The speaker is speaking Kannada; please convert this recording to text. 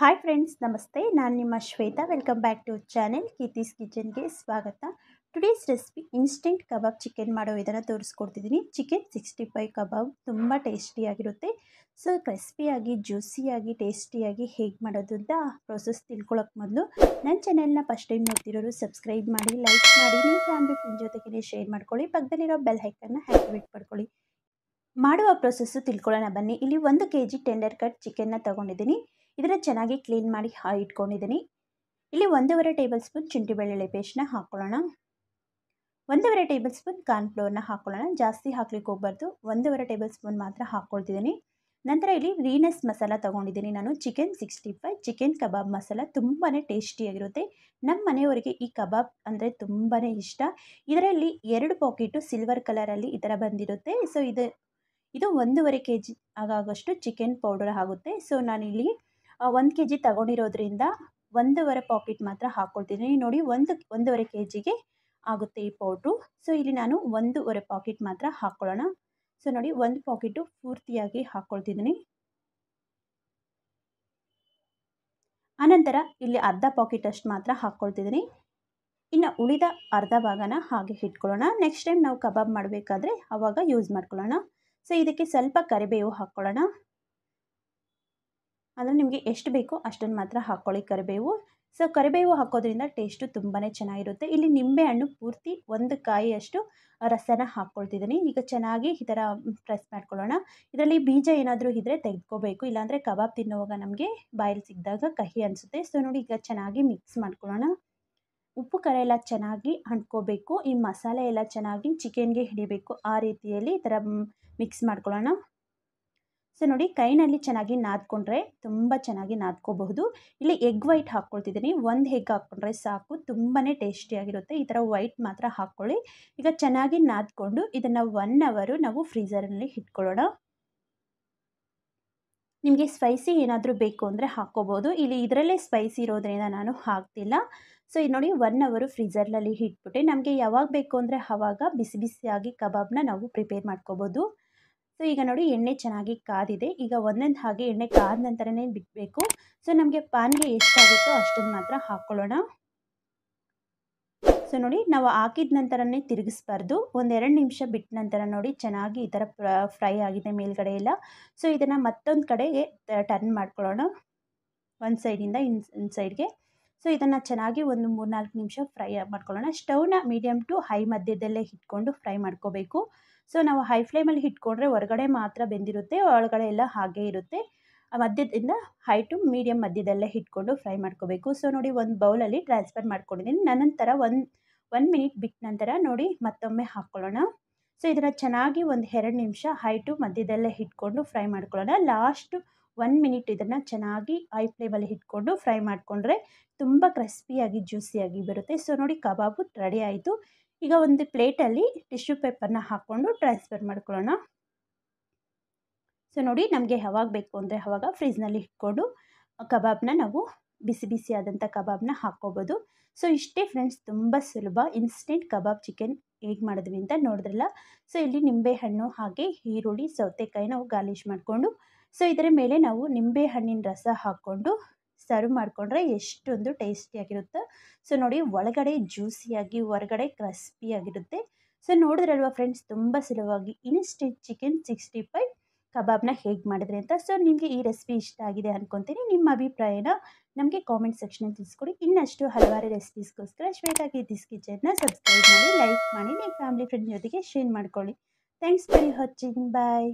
ಹಾಯ್ ಫ್ರೆಂಡ್ಸ್ ನಮಸ್ತೆ ನಾನು ನಿಮ್ಮ Shweta welcome back to channel Keerthi's ಕಿಚನ್ಗೆ ಸ್ವಾಗತ today's recipe instant kebab chicken ಮಾಡೋ ಇದನ್ನು ತೋರಿಸ್ಕೊಡ್ತಿದ್ದೀನಿ ಚಿಕನ್ ಸಿಕ್ಸ್ಟಿ ಫೈವ್ ಕಬಾಬ್ ತುಂಬ ಟೇಸ್ಟಿಯಾಗಿರುತ್ತೆ ಸೊ ಕ್ರಿಸ್ಪಿಯಾಗಿ ಜ್ಯೂಸಿಯಾಗಿ ಟೇಸ್ಟಿಯಾಗಿ ಹೇಗೆ ಮಾಡೋದು ಅಂತ ಪ್ರೊಸೆಸ್ ತಿಳ್ಕೊಳ್ಳೋಕೆ ಮೊದಲು ನನ್ನ ಚಾನೆಲ್ನ ಫಸ್ಟ್ ಟೈಮ್ ನೋಡ್ತಿರೋರು ಸಬ್ಸ್ಕ್ರೈಬ್ ಮಾಡಿ ಲೈಕ್ ಮಾಡಿ ನಿಮ್ಮ ಫ್ಯಾಮಿಲಿ ಫ್ರೆಂಡ್ ಜೊತೆಗೆ ಶೇರ್ ಮಾಡ್ಕೊಳ್ಳಿ ಪಕ್ಕದಲ್ಲಿರೋ ಬೆಲ್ ಹೈಕನ್ನ ಆ್ಯಕ್ಟಿವೇಟ್ ಮಾಡ್ಕೊಳ್ಳಿ ಮಾಡುವ ಪ್ರೊಸೆಸ್ಸು ತಿಳ್ಕೊಳ್ಳೋಣ ಬನ್ನಿ ಇಲ್ಲಿ ಒಂದು ಕೆ ಜಿ ಟೆಂಡರ್ ಕಟ್ ಚಿಕನ್ನ ತೊಗೊಂಡಿದ್ದೀನಿ ಇದನ್ನು ಚೆನ್ನಾಗಿ ಕ್ಲೀನ್ ಮಾಡಿ ಇಟ್ಕೊಂಡಿದ್ದೀನಿ ಇಲ್ಲಿ ಒಂದೂವರೆ ಟೇಬಲ್ ಸ್ಪೂನ್ ಶುಂಠಿ ಬೆಳ್ಳುಳ್ಳಿ ಪೇಸ್ಟ್ನ ಹಾಕ್ಕೊಳ್ಳೋಣ ಒಂದೂವರೆ ಟೇಬಲ್ ಸ್ಪೂನ್ ಕಾರ್ನ್ಫ್ಲೋರ್ನ ಹಾಕ್ಕೊಳ್ಳೋಣ ಜಾಸ್ತಿ ಹಾಕ್ಲಿಕ್ಕೆ ಹೋಗ್ಬಾರ್ದು ಒಂದೂವರೆ ಟೇಬಲ್ ಸ್ಪೂನ್ ಮಾತ್ರ ಹಾಕ್ಕೊಳ್ತಿದ್ದೀನಿ ನಂತರ ಇಲ್ಲಿ ವೀನಸ್ ಮಸಾಲ ತೊಗೊಂಡಿದ್ದೀನಿ ನಾನು chicken sixty five chicken kebab masala ತುಂಬಾ ಟೇಸ್ಟಿಯಾಗಿರುತ್ತೆ ನಮ್ಮ ಮನೆಯವರಿಗೆ ಈ ಕಬಾಬ್ ಅಂದರೆ ತುಂಬಾ ಇಷ್ಟ ಇದರಲ್ಲಿ ಎರಡು ಪಾಕೆಟು ಸಿಲ್ವರ್ ಕಲರಲ್ಲಿ ಈ ಥರ ಬಂದಿರುತ್ತೆ ಸೊ ಇದು ಇದು ಒಂದೂವರೆ ಕೆ ಜಿ ಆಗಾಗಷ್ಟು ಚಿಕನ್ ಪೌಡರ್ ಆಗುತ್ತೆ ಸೊ ನಾನಿಲ್ಲಿ ಒಂದು ಕೆ ಜಿ ತಗೊಂಡಿರೋದ್ರಿಂದ ಒಂದೂವರೆ ಪಾಕೆಟ್ ಮಾತ್ರ ಹಾಕ್ಕೊಳ್ತಿದ್ದೀನಿ ನೋಡಿ ಒಂದು ಒಂದೂವರೆ ಕೆ ಜಿಗೆ ಆಗುತ್ತೆ ಈ ಪೌಡ್ರು ಸೊ ಇಲ್ಲಿ ನಾನು ಒಂದೂವರೆ ಪಾಕೆಟ್ ಮಾತ್ರ ಹಾಕ್ಕೊಳ್ಳೋಣ ಸೊ ನೋಡಿ ಒಂದು ಪಾಕೆಟು ಪೂರ್ತಿಯಾಗಿ ಹಾಕ್ಕೊಳ್ತಿದ್ದೀನಿ ಆನಂತರ ಇಲ್ಲಿ ಅರ್ಧ ಪಾಕೆಟ್ ಅಷ್ಟು ಮಾತ್ರ ಹಾಕ್ಕೊಳ್ತಿದ್ದೀನಿ ಇನ್ನು ಉಳಿದ ಅರ್ಧ ಭಾಗನ ಹಾಗೆ ಇಟ್ಕೊಳ್ಳೋಣ ನೆಕ್ಸ್ಟ್ ಟೈಮ್ ನಾವು ಕಬಾಬ್ ಮಾಡಬೇಕಾದ್ರೆ ಆವಾಗ ಯೂಸ್ ಮಾಡ್ಕೊಳ್ಳೋಣ ಸೊ ಇದಕ್ಕೆ ಸ್ವಲ್ಪ ಕರಿಬೇವು ಹಾಕ್ಕೊಳ್ಳೋಣ ಅಂದರೆ ನಿಮಗೆ ಎಷ್ಟು ಬೇಕೋ ಅಷ್ಟನ್ನು ಮಾತ್ರ ಹಾಕ್ಕೊಳ್ಳಿ ಕರಿಬೇವು ಸೊ ಕರಿಬೇವು ಹಾಕೋದ್ರಿಂದ ಟೇಸ್ಟು ತುಂಬಾ ಚೆನ್ನಾಗಿರುತ್ತೆ ಇಲ್ಲಿ ನಿಂಬೆಹಣ್ಣು ಪೂರ್ತಿ ಒಂದು ಕಾಯಿಯಷ್ಟು ರಸನ ಹಾಕ್ಕೊಳ್ತಿದ್ದೀನಿ ಈಗ ಚೆನ್ನಾಗಿ ಈ ಥರ ಪ್ರೆಸ್ ಮಾಡ್ಕೊಳ್ಳೋಣ ಇದರಲ್ಲಿ ಬೀಜ ಏನಾದರೂ ಇದ್ದರೆ ತೆಗೆದುಕೋಬೇಕು ಇಲ್ಲಾಂದರೆ ಕಬಾಬ್ ತಿನ್ನುವಾಗ ನಮಗೆ ಬಾಯಲ್ಲಿ ಸಿಕ್ಕಿದಾಗ ಕಹಿ ಅನಿಸುತ್ತೆ ಸೊ ನೋಡಿ ಈಗ ಚೆನ್ನಾಗಿ ಮಿಕ್ಸ್ ಮಾಡ್ಕೊಳ್ಳೋಣ ಉಪ್ಪು ಖಾರ ಎಲ್ಲ ಚೆನ್ನಾಗಿ ಅಂಟ್ಕೋಬೇಕು ಈ ಮಸಾಲೆ ಎಲ್ಲ ಚೆನ್ನಾಗಿ ಚಿಕನ್ಗೆ ಹಿಡಿಬೇಕು ಆ ರೀತಿಯಲ್ಲಿ ಈ ಥರ ಮಿಕ್ಸ್ ಮಾಡ್ಕೊಳ್ಳೋಣ ಸೊ ನೋಡಿ ಕೈನಲ್ಲಿ ಚೆನ್ನಾಗಿ ನಾದ್ಕೊಂಡ್ರೆ ತುಂಬ ಚೆನ್ನಾಗಿ ನಾದ್ಕೋಬಹುದು ಇಲ್ಲಿ ಎಗ್ ವೈಟ್ ಹಾಕ್ಕೊಳ್ತಿದ್ದೀನಿ ಒಂದು ಹೆಗ್ ಹಾಕ್ಕೊಂಡ್ರೆ ಸಾಕು ತುಂಬಾ ಟೇಸ್ಟಿಯಾಗಿರುತ್ತೆ ಈ ಥರ ವೈಟ್ ಮಾತ್ರ ಹಾಕ್ಕೊಳ್ಳಿ ಈಗ ಚೆನ್ನಾಗಿ ನಾದ್ಕೊಂಡು ಇದನ್ನು ಒನ್ ಅವರು ನಾವು ಫ್ರೀಝರ್ನಲ್ಲಿ ಇಟ್ಕೊಳ್ಳೋಣ ನಿಮಗೆ ಸ್ಪೈಸಿ ಏನಾದರೂ ಬೇಕು ಅಂದರೆ ಹಾಕ್ಕೋಬೋದು ಇಲ್ಲಿ ಇದರಲ್ಲೇ ಸ್ಪೈಸಿ ಇರೋದ್ರಿಂದ ನಾನು ಹಾಕ್ತಿಲ್ಲ ಸೊ ಇದು ನೋಡಿ ಒನ್ ಅವರು ನಲ್ಲಿ ಇಟ್ಬಿಟ್ಟೆ ನಮಗೆ ಯಾವಾಗ ಬೇಕು ಅಂದರೆ ಆವಾಗ ಬಿಸಿ ಬಿಸಿಯಾಗಿ ಕಬಾಬ್ನ ನಾವು ಪ್ರಿಪೇರ್ ಮಾಡ್ಕೋಬೋದು ಸೊ ಈಗ ನೋಡಿ ಎಣ್ಣೆ ಚೆನ್ನಾಗಿ ಕಾದಿದೆ ಈಗ ಒಂದೊಂದು ಹಾಗೆ ಎಣ್ಣೆ ಕಾದ ನಂತರನೇ ಬಿಡಬೇಕು ಸೊ ನಮಗೆ ಪಾನ್ಗೆ ಎಷ್ಟಾಗುತ್ತೋ ಅಷ್ಟನ್ನು ಮಾತ್ರ ಹಾಕ್ಕೊಳ್ಳೋಣ ಸೊ ನೋಡಿ ನಾವು ಹಾಕಿದ ನಂತರನೇ ತಿರುಗಿಸ್ಬಾರ್ದು ಒಂದೆರಡು ನಿಮಿಷ ಬಿಟ್ಟ ನಂತರ ನೋಡಿ ಚೆನ್ನಾಗಿ ಈ ಥರ ಫ್ರೈ ಆಗಿದೆ ಮೇಲ್ಗಡೆ ಎಲ್ಲ ಸೊ ಇದನ್ನು ಮತ್ತೊಂದು ಕಡೆಗೆ ಟರ್ನ್ ಮಾಡ್ಕೊಳ್ಳೋಣ ಒಂದು ಸೈಡಿಂದ ಇನ್ ಇನ್ ಸೈಡ್ಗೆ ಸೊ ಇದನ್ನು ಚೆನ್ನಾಗಿ ಒಂದು ಮೂರ್ನಾಲ್ಕು ನಿಮಿಷ ಫ್ರೈ ಮಾಡ್ಕೊಳ್ಳೋಣ ಸ್ಟೌನ ಮೀಡಿಯಮ್ ಟು ಹೈ ಮಧ್ಯದಲ್ಲೇ ಇಟ್ಕೊಂಡು ಫ್ರೈ ಮಾಡ್ಕೋಬೇಕು ಸೊ ನಾವು ಹೈ ಫ್ಲೇಮಲ್ಲಿ ಇಟ್ಕೊಂಡ್ರೆ ಹೊರಗಡೆ ಮಾತ್ರ ಬೆಂದಿರುತ್ತೆ ಒಳಗಡೆ ಎಲ್ಲ ಹಾಗೇ ಇರುತ್ತೆ ಮಧ್ಯದಿಂದ ಹೈ ಟು ಮೀಡಿಯಮ್ ಮಧ್ಯದಲ್ಲೇ ಇಟ್ಕೊಂಡು ಫ್ರೈ ಮಾಡ್ಕೋಬೇಕು ಸೊ ನೋಡಿ ಒಂದು ಬೌಲಲ್ಲಿ ಟ್ರಾನ್ಸ್ಫರ್ ಮಾಡ್ಕೊಂಡಿದ್ದೀನಿ ನಂತರ ಒಂದು ಒನ್ ಮಿನಿಟ್ ಬಿಟ್ಟ ನಂತರ ನೋಡಿ ಮತ್ತೊಮ್ಮೆ ಹಾಕ್ಕೊಳ್ಳೋಣ ಸೊ ಇದನ್ನು ಚೆನ್ನಾಗಿ ಒಂದು ಎರಡು ನಿಮಿಷ ಹೈ ಟು ಮಧ್ಯದಲ್ಲೇ ಇಟ್ಕೊಂಡು ಫ್ರೈ ಮಾಡ್ಕೊಳ್ಳೋಣ ಲಾಸ್ಟು ಒನ್ ಮಿನಿಟ್ ಇದನ್ನು ಚೆನ್ನಾಗಿ ಐ ಫ್ಲೇಮಲ್ಲಿ ಇಟ್ಕೊಂಡು ಫ್ರೈ ಮಾಡಿಕೊಂಡ್ರೆ ತುಂಬ ಕ್ರಿಸ್ಪಿಯಾಗಿ ಜ್ಯೂಸಿಯಾಗಿ ಬರುತ್ತೆ ಸೊ ನೋಡಿ ಕಬಾಬು ರೆಡಿ ಆಯಿತು ಈಗ ಒಂದು ಪ್ಲೇಟಲ್ಲಿ ಟಿಶ್ಯೂ ಪೇಪರ್ನ ಹಾಕ್ಕೊಂಡು ಟ್ರಾನ್ಸ್ಫರ್ ಮಾಡ್ಕೊಳ್ಳೋಣ ಸೊ ನೋಡಿ ನಮಗೆ ಯಾವಾಗ ಬೇಕು ಅಂದರೆ ಅವಾಗ ಫ್ರಿಜ್ನಲ್ಲಿ ಇಟ್ಕೊಂಡು ಕಬಾಬ್ನ ನಾವು ಬಿಸಿ ಬಿಸಿ ಆದಂಥ ಕಬಾಬ್ನ ಹಾಕ್ಕೋಬೋದು ಸೊ ಇಷ್ಟೇ ಫ್ರೆಂಡ್ಸ್ ತುಂಬ ಸುಲಭ ಇನ್ಸ್ಟೆಂಟ್ ಕಬಾಬ್ ಚಿಕನ್ ಹೇಗೆ ಮಾಡಿದ್ವಿ ಅಂತ ನೋಡಿದ್ರಲ್ಲ ಸೊ ಇಲ್ಲಿ ನಿಂಬೆಹಣ್ಣು ಹಾಗೆ ಈರುಳ್ಳಿ ಸೌತೆಕಾಯಿ ನಾವು ಗಾರ್ಲಿಷ್ ಮಾಡಿಕೊಂಡು ಸೊ ಇದರ ಮೇಲೆ ನಾವು ನಿಂಬೆ ಹಣ್ಣಿನ ರಸ ಹಾಕ್ಕೊಂಡು ಸರ್ವ್ ಮಾಡಿಕೊಂಡ್ರೆ ಎಷ್ಟೊಂದು ಟೇಸ್ಟಿಯಾಗಿರುತ್ತೆ ಸೊ ನೋಡಿ ಒಳಗಡೆ ಜ್ಯೂಸಿಯಾಗಿ ಹೊರಗಡೆ ಆಗಿರುತ್ತೆ ಸೊ ನೋಡಿದ್ರಲ್ವ ಫ್ರೆಂಡ್ಸ್ ತುಂಬ ಸುಲಭವಾಗಿ ಇನ್ಸ್ಟೆಂಟ್ ಚಿಕನ್ ಸಿಕ್ಸ್ಟಿ ಫೈವ್ ಕಬಾಬ್ನ ಹೇಗೆ ಮಾಡಿದ್ರಿ ಅಂತ ಸೊ ನಿಮಗೆ ಈ ರೆಸಿಪಿ ಇಷ್ಟ ಆಗಿದೆ ಅಂದ್ಕೊತೀನಿ ನಿಮ್ಮ ಅಭಿಪ್ರಾಯನ ನಮಗೆ ಕಾಮೆಂಟ್ ಸೆಕ್ಷನಲ್ಲಿ ತಿಳಿಸ್ಕೊಡಿ ಇನ್ನಷ್ಟು ಹಲವಾರು ರೆಸಿಪೀಸ್ಗೋಸ್ಕರ ಶ್ವೇತಾಗಿ ದಿಸ್ ಕಿಚನ್ನ ಸಬ್ಸ್ಕ್ರೈಬ್ ಮಾಡಿ ಲೈಕ್ ಮಾಡಿ ನಿಮ್ಮ ಫ್ಯಾಮಿಲಿ ಫ್ರೆಂಡ್ ಜೊತೆಗೆ ಶೇರ್ ಮಾಡ್ಕೊಳ್ಳಿ ಥ್ಯಾಂಕ್ಸ್ ಫಾರ್ ವಾಚಿಂಗ್ ಬಾಯ್